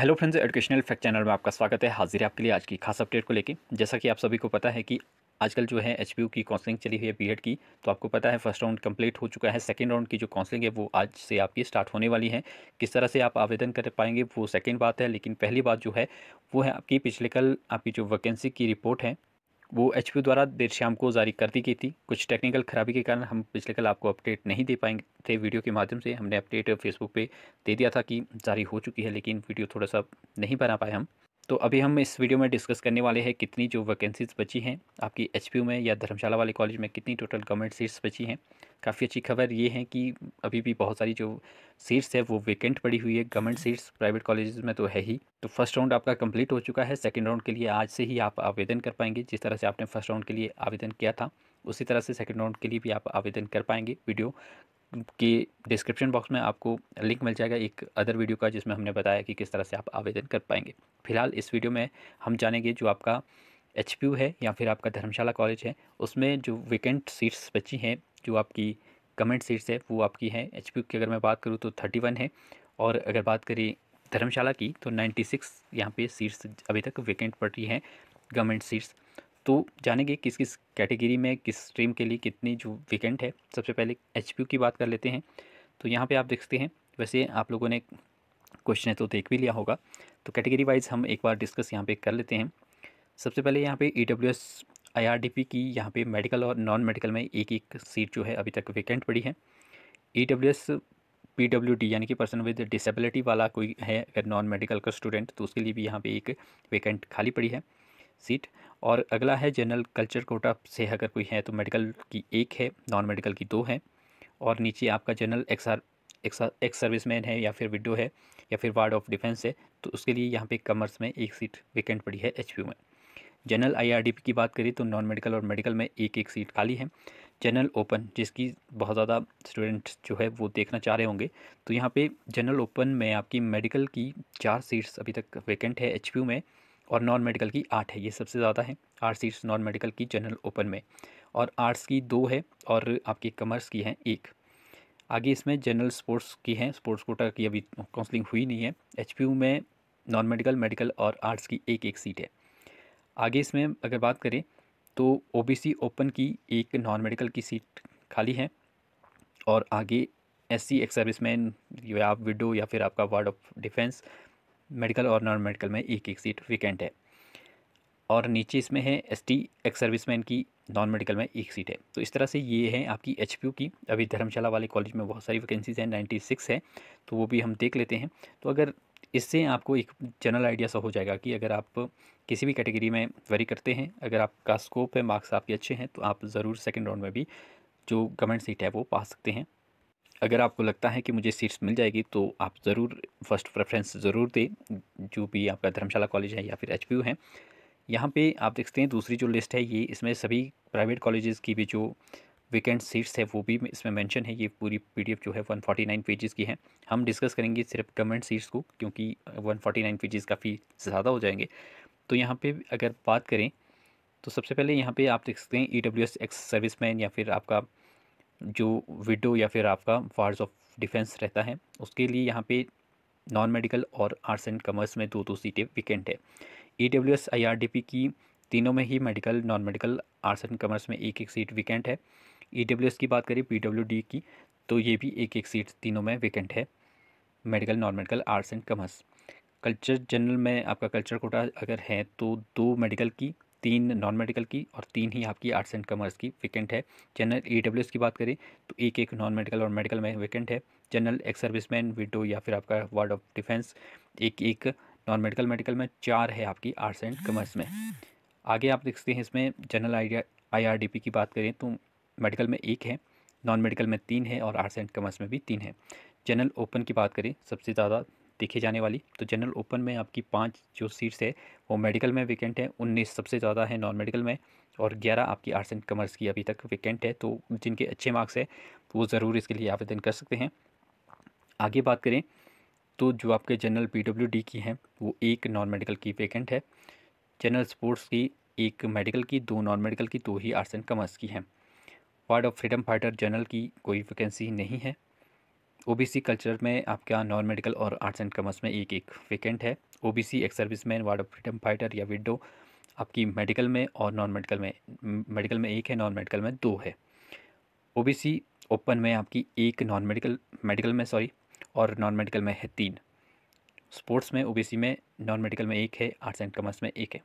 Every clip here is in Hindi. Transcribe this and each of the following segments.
hello friends educational fact channel में आपका स्वागत है हाजिर है आपके लिए आज की खास अपडेट को लेके जैसा कि आप सभी को पता है कि आजकल जो है एच की काउंसलिंग चली हुई है बीएड की तो आपको पता है फर्स्ट राउंड कंप्लीट हो चुका है सेकंड राउंड की जो काउंसलिंग है वो आज से आपकी स्टार्ट होने वाली है किस तरह से आप आवेदन कर पाएंगे वो सेकेंड बात है लेकिन पहली बात जो है वो है आपकी पिछले कल आपकी जो वैकेंसी की रिपोर्ट है वो एच द्वारा देर शाम को जारी कर दी गई थी कुछ टेक्निकल खराबी के कारण हम पिछले कल आपको अपडेट नहीं दे पाएंगे थे वीडियो के माध्यम से हमने अपडेट फेसबुक पे दे दिया था कि जारी हो चुकी है लेकिन वीडियो थोड़ा सा नहीं बना पाए हम तो अभी हम इस वीडियो में डिस्कस करने वाले हैं कितनी जो वैकेंसीज़ बची हैं आपकी एच में या धर्मशाला वाले कॉलेज में कितनी टोटल गवर्नमेंट सीट्स बची हैं काफ़ी अच्छी खबर ये है कि अभी भी बहुत सारी जो सीट्स है वो वेकेंट पड़ी हुई है गवर्नमेंट सीट्स प्राइवेट कॉलेज में तो है ही तो फर्स्ट राउंड आपका कंप्लीट हो चुका है सेकेंड राउंड के लिए आज से ही आप आवेदन कर पाएंगे जिस तरह से आपने फर्स्ट राउंड के लिए आवेदन किया था उसी तरह से सेकेंड राउंड के लिए भी आप आवेदन कर पाएंगे वीडियो के डिस्क्रिप्शन बॉक्स में आपको लिंक मिल जाएगा एक अदर वीडियो का जिसमें हमने बताया कि किस तरह से आप आवेदन कर पाएंगे फिलहाल इस वीडियो में हम जानेंगे जो आपका एच है या फिर आपका धर्मशाला कॉलेज है उसमें जो वेकेंट सीट्स बची हैं जो आपकी कमेंट सीट्स है वो आपकी हैं एच की अगर मैं बात करूँ तो थर्टी वन है और अगर बात करें धर्मशाला की तो नाइन्टी सिक्स यहाँ पर सीट्स अभी तक वेकेंट पड़ रही हैं गवर्नमेंट सीट्स तो जानेंगे किस किस कैटेगरी में किस स्ट्रीम के लिए कितनी जो वैकेंट है सबसे पहले एच की बात कर लेते हैं तो यहाँ पे आप देखते हैं वैसे आप लोगों ने क्वेश्चन तो देख भी लिया होगा तो कैटेगरी वाइज हम एक बार डिस्कस यहाँ पे कर लेते हैं सबसे पहले यहाँ पे E W S I R D P की यहाँ पे मेडिकल और नॉन मेडिकल में एक एक सीट जो है अभी तक वैकेंट पड़ी है E W S P W D यानी कि पर्सन विद डिसेबिलिटी वाला कोई है अगर नॉन मेडिकल का स्टूडेंट तो उसके लिए भी यहाँ पर एक वैकेंट खाली पड़ी है सीट और अगला है जनरल कल्चर कोटा से अगर कोई है तो मेडिकल की एक है नॉन मेडिकल की दो है और नीचे आपका general ex R ex service man है या फिर विडो है या फिर वार्ड ऑफ डिफेंस है तो उसके लिए यहाँ पे कमर्स में एक सीट वेकेंट पड़ी है एच में जनरल आईआरडीपी की बात करें तो नॉन मेडिकल और मेडिकल में एक एक सीट खाली है जनरल ओपन जिसकी बहुत ज़्यादा स्टूडेंट जो है वो देखना चाह रहे होंगे तो यहाँ पे जनरल ओपन में आपकी मेडिकल की चार सीट्स अभी तक वेकेंट है एच में और नॉन मेडिकल की आठ है ये सबसे ज़्यादा है आठ सीट्स नॉन मेडिकल की जनरल ओपन में और आर्ट्स की दो है और आपकी कमर्स की हैं एक आगे इसमें जनरल स्पोर्ट्स की हैं स्पोर्ट्स कोटा की अभी काउंसलिंग हुई नहीं है एच में नॉन मेडिकल मेडिकल और आर्ट्स की एक एक सीट है आगे इसमें अगर बात करें तो ओबीसी ओपन की एक नॉन मेडिकल की सीट खाली है और आगे एस सी एक्स मैन या आप विडो या फिर आपका वार्ड ऑफ डिफेंस मेडिकल और नॉन मेडिकल में एक एक सीट वैकेंट है और नीचे इसमें है एस टी एक्स सर्विसमैन की नॉन मेडिकल में एक सीट है तो इस तरह से ये है आपकी एच की अभी धर्मशाला वाले कॉलेज में बहुत सारी वैकेंसीज हैं नाइन्टी सिक्स है तो वो भी हम देख लेते हैं तो अगर इससे आपको एक जनरल आइडिया सा हो जाएगा कि अगर आप किसी भी कैटेगरी में वरी करते हैं अगर आपका स्कोप है मार्क्स आपके अच्छे हैं तो आप ज़रूर सेकेंड राउंड में भी जो गवर्नमेंट सीट है वो पा सकते हैं अगर आपको लगता है कि मुझे सीट्स मिल जाएगी तो आप ज़रूर फर्स्ट प्रेफरेंस ज़रूर दें जो भी आपका धर्मशाला कॉलेज है या फिर एच है यहाँ पे आप देखते हैं दूसरी जो लिस्ट है ये इसमें सभी प्राइवेट कॉलेजेस की भी जो वेकेंट सीट्स है वो भी इसमें मेंशन है ये पूरी पीडीएफ जो है 149 पेजेस की है हम डिस्कस करेंगे सिर्फ गवर्नमेंट सीट्स को क्योंकि 149 पेजेस काफ़ी ज़्यादा हो जाएंगे तो यहाँ पे अगर बात करें तो सबसे पहले यहाँ पे आप देख सकते हैं E W S ex serviceman या फिर आपका जो विडो या फिर आपका वार्स ऑफ डिफेंस रहता है उसके लिए यहाँ पे नॉन मेडिकल और आर्ट्स एंड कॉमर्स में दो दो सीटें वैकेंट है E W S I R D P की तीनों में ही medical non medical arts and commerce में एक एक सीट वैकेंट है ई डब्ल्यू एस की बात करें पी डब्ल्यू डी की तो ये भी एक एक सीट तीनों में वैकेंट है medical non medical arts and commerce culture general में आपका कल्चर कोटा अगर है तो दो मेडिकल की तीन नॉन मेडिकल की और तीन ही आपकी आर्ट्स एंड कॉमर्स की वैकेंट है जनरल ई की बात करें तो एक एक नॉन मेडिकल और मेडिकल में वैकेंट है general ex service man widow या फिर आपका वार्ड ऑफ डिफेंस एक एक नॉन मेडिकल मेडिकल में चार है आपकी आर्ट्स एंड कॉमर्स में आगे आप देखते हैं इसमें जनरल डी पी की बात करें तो मेडिकल में एक है नॉन मेडिकल में तीन है और आर्ट्स एंड कॉमर्स में भी तीन है जनरल ओपन की बात करें सबसे ज़्यादा देखी जाने वाली तो जनरल ओपन में आपकी पाँच जो सीट्स है वो मेडिकल में वैकेंट है उन्नीस सबसे ज़्यादा है नॉन मेडिकल में और ग्यारह आपकी आर्ट्स एंड कमर्स की अभी तक वैकेंट है तो जिनके अच्छे मार्क्स है वो ज़रूर इसके लिए आवेदन कर सकते हैं आगे बात करें तो जो आपके जनरल पी की हैं वो एक नॉन मेडिकल की वैकेंट है जनरल स्पोर्ट्स की एक मेडिकल की दो नॉन मेडिकल की दो ही आर्ट्स एंड कमर्स की हैं ward of freedom fighter general की कोई वैकेंसी नहीं है ओबीसी कल्चर में आपका नॉन मेडिकल और आर्ट्स एंड कॉमर्स में एक एक वैकेंट है ओबीसी एक service man ward of freedom fighter या विडो आपकी मेडिकल में और नॉन मेडिकल में मेडिकल में एक है नॉन मेडिकल में दो है ओबीसी ओपन में आपकी एक नॉन मेडिकल मेडिकल में सॉरी और नॉन मेडिकल में है तीन स्पोर्ट्स में ओबीसी में नॉन मेडिकल में एक है आर्ट्स एंड कॉमर्स में एक है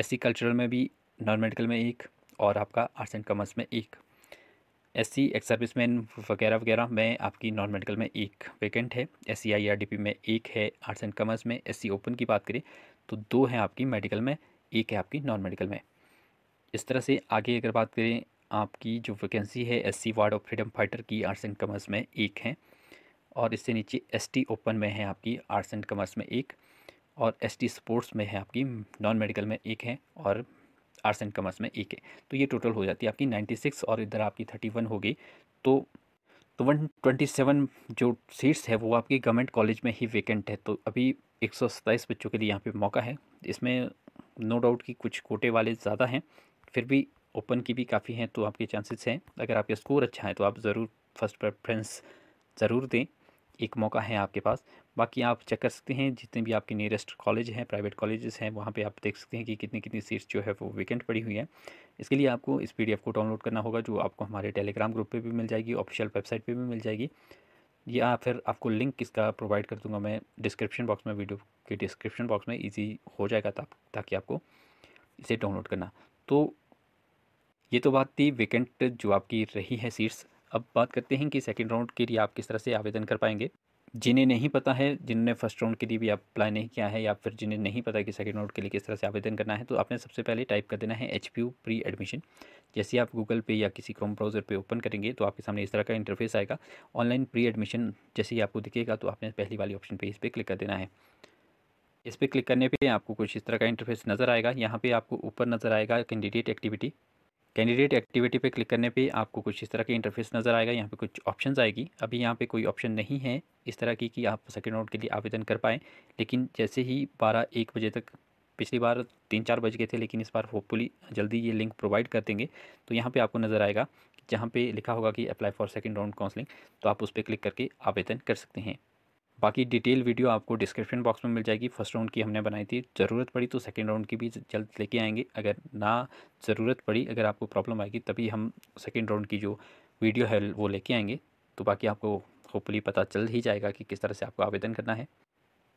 एससी कल्चरल में भी नॉन मेडिकल में एक और आपका आर्ट्स एंड कॉमर्स में एक एससी एक्स सर्विसमैन वगैरह वगैरह में आपकी नॉन मेडिकल में एक वैकेंट है S C I R D P में एक है आर्ट्स एंड कॉमर्स में एस सी ओपन की बात करें तो दो हैं आपकी मेडिकल में एक है आपकी नॉन मेडिकल में इस तरह से आगे अगर बात करें आपकी जो वैकेंसी है S C ward of freedom fighter की आर्ट्स एंड कॉमर्स में एक है और इससे नीचे एस टी ओपन में है आपकी आर्ट्स एंड कॉमर्स में एक और एस टी स्पोर्ट्स में है आपकी नॉन मेडिकल में एक है और आर्ट्स एंड कॉमर्स में एक है तो ये टोटल हो जाती है आपकी नाइन्टी सिक्स और इधर आपकी थर्टी वन हो गई तो तो वन ट्वेंटी सेवन जो सीट्स है वो आपकी गवर्नमेंट कॉलेज में ही वेकेंट है तो अभी एक सौ सत्ताईस बच्चों के लिए यहाँ पे मौका है इसमें नो डाउट कि कुछ कोटे वाले ज़्यादा हैं फिर भी ओपन की भी काफ़ी हैं तो आपके चांसेस हैं अगर आपका स्कोर अच्छा है तो आप ज़रूर फर्स्ट प्रेफरेंस ज़रूर दें एक मौका है आपके पास बाकी आप चेक कर सकते हैं जितने भी आपके नियरेस्ट कॉलेज हैं प्राइवेट कॉलेजेस हैं वहाँ पे आप देख सकते हैं कि कितनी कितनी सीट्स जो है वो वेकेंट पड़ी हुई है इसके लिए आपको इस पीडीएफ को डाउनलोड करना होगा जो आपको हमारे टेलीग्राम ग्रुप पर भी मिल जाएगी ऑफिशियल वेबसाइट पर भी मिल जाएगी या फिर आपको लिंक इसका प्रोवाइड कर दूँगा मैं डिस्क्रिप्शन बॉक्स में वीडियो के डिस्क्रिप्शन बॉक्स में ईजी हो जाएगा ताकि आपको इसे डाउनलोड करना तो ये तो बात थी वेकेंट जो आपकी रही है सीट्स अब बात करते हैं कि सेकेंड राउंड के लिए आप किस तरह से आवेदन कर पाएंगे जिन्हें नहीं पता है जिन्होंने फर्स्ट राउंड के लिए भी अप्लाई नहीं किया है या फिर जिन्हें नहीं पता कि सेकेंड राउंड के लिए किस तरह से आवेदन करना है तो आपने सबसे पहले टाइप कर देना है एच प्री एडमिशन जैसे आप गूगल पे या किसी क्रोम ब्राउज़र पे ओपन करेंगे तो आपके सामने इस तरह का इंटरफेस आएगा ऑनलाइन प्री एडमिशन जैसे ही आपको दिखेगा तो आपने पहली वाली ऑप्शन पर इस पर क्लिक कर देना है इस पर क्लिक करने पर आपको कुछ इस तरह का इंटरफेस नज़र आएगा यहाँ पर आपको ऊपर नज़र आएगा कैंडिडेट एक्टिविटी कैंडिडेट एक्टिविटी पे क्लिक करने पे आपको कुछ इस तरह के इंटरफेस नज़र आएगा यहाँ पे कुछ ऑप्शन आएगी अभी यहाँ पे कोई ऑप्शन नहीं है इस तरह की कि आप सेकेंड राउंड के लिए आवेदन कर पाएँ लेकिन जैसे ही बारह एक बजे तक पिछली बार तीन चार बज गए थे लेकिन इस बार होपफुली जल्दी ये लिंक प्रोवाइड कर देंगे तो यहाँ पर आपको नज़र आएगा जहाँ पर लिखा होगा कि apply for second round counselling तो आप उस पर क्लिक करके आवेदन कर सकते हैं बाकी डिटेल वीडियो आपको डिस्क्रिप्शन बॉक्स में मिल जाएगी फर्स्ट राउंड की हमने बनाई थी ज़रूरत पड़ी तो सेकेंड राउंड की भी जल्द लेके आएंगे अगर ना ज़रूरत पड़ी अगर आपको प्रॉब्लम आएगी तभी हम सेकेंड राउंड की जो वीडियो है वो लेके आएंगे तो बाकी आपको होपली पता चल ही जाएगा कि किस तरह से आपको आवेदन करना है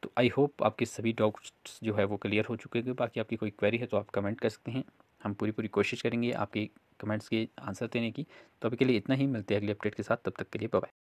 तो आई होप आपके सभी डाउट्स जो है वो क्लियर हो चुके हैं बाकी आपकी कोई क्वेरी है तो आप कमेंट कर सकते हैं हम पूरी पूरी कोशिश करेंगे आपके कमेंट्स के आंसर देने की तो अभी के लिए इतना ही मिलते हैं अगले अपडेट के साथ तब तक के लिए बाय